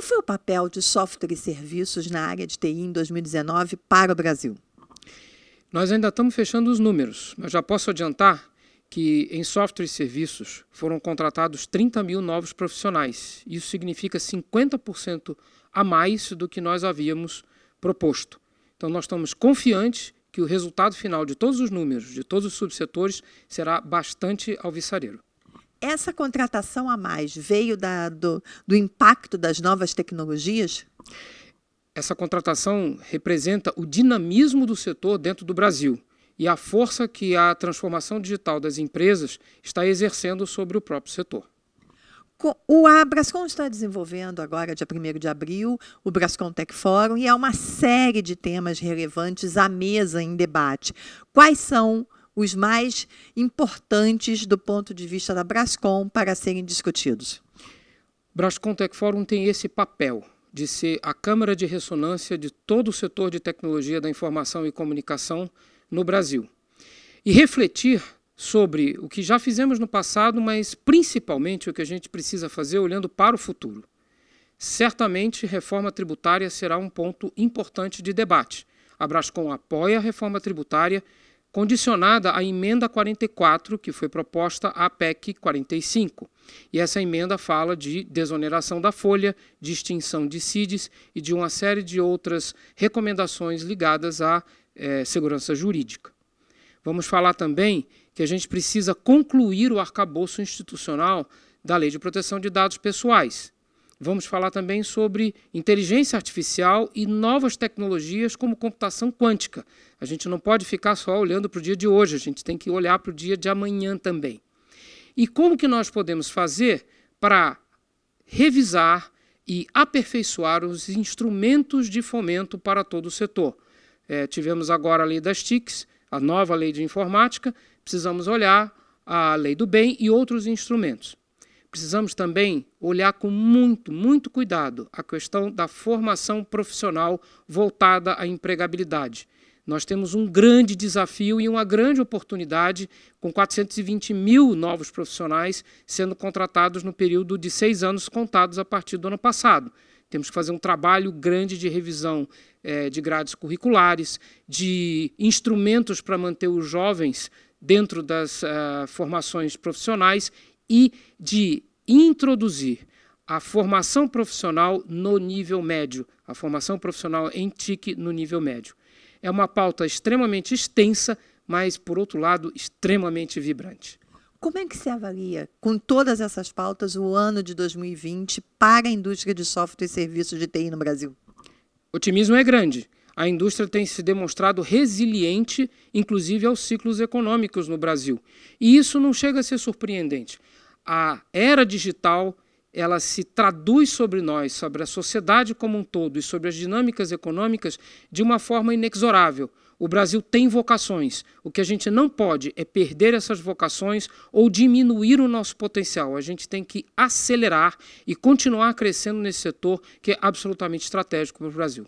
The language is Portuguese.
Qual foi o papel de software e serviços na área de TI em 2019 para o Brasil? Nós ainda estamos fechando os números, mas já posso adiantar que em software e serviços foram contratados 30 mil novos profissionais. Isso significa 50% a mais do que nós havíamos proposto. Então, nós estamos confiantes que o resultado final de todos os números, de todos os subsetores, será bastante alvissareiro. Essa contratação a mais veio da, do, do impacto das novas tecnologias? Essa contratação representa o dinamismo do setor dentro do Brasil e a força que a transformação digital das empresas está exercendo sobre o próprio setor. O Brascom está desenvolvendo agora, dia 1 de abril, o Brascom Tech Forum e há é uma série de temas relevantes à mesa em debate. Quais são os mais importantes do ponto de vista da Brascom para serem discutidos? Brascom Tech Forum tem esse papel de ser a câmara de ressonância de todo o setor de tecnologia da informação e comunicação no Brasil. E refletir sobre o que já fizemos no passado, mas principalmente o que a gente precisa fazer olhando para o futuro. Certamente, reforma tributária será um ponto importante de debate. A Brascom apoia a reforma tributária, condicionada à emenda 44, que foi proposta à PEC 45. E essa emenda fala de desoneração da folha, de extinção de CIDES e de uma série de outras recomendações ligadas à eh, segurança jurídica. Vamos falar também que a gente precisa concluir o arcabouço institucional da Lei de Proteção de Dados Pessoais. Vamos falar também sobre inteligência artificial e novas tecnologias como computação quântica. A gente não pode ficar só olhando para o dia de hoje, a gente tem que olhar para o dia de amanhã também. E como que nós podemos fazer para revisar e aperfeiçoar os instrumentos de fomento para todo o setor? É, tivemos agora a lei das TICs, a nova lei de informática, precisamos olhar a lei do bem e outros instrumentos precisamos também olhar com muito, muito cuidado a questão da formação profissional voltada à empregabilidade. Nós temos um grande desafio e uma grande oportunidade, com 420 mil novos profissionais sendo contratados no período de seis anos contados a partir do ano passado. Temos que fazer um trabalho grande de revisão é, de grades curriculares, de instrumentos para manter os jovens dentro das uh, formações profissionais e de introduzir a formação profissional no nível médio, a formação profissional em TIC no nível médio. É uma pauta extremamente extensa, mas, por outro lado, extremamente vibrante. Como é que se avalia, com todas essas pautas, o ano de 2020 para a indústria de software e serviços de TI no Brasil? O otimismo é grande. A indústria tem se demonstrado resiliente, inclusive aos ciclos econômicos no Brasil. E isso não chega a ser surpreendente a era digital ela se traduz sobre nós, sobre a sociedade como um todo e sobre as dinâmicas econômicas de uma forma inexorável. O Brasil tem vocações. O que a gente não pode é perder essas vocações ou diminuir o nosso potencial. A gente tem que acelerar e continuar crescendo nesse setor que é absolutamente estratégico para o Brasil.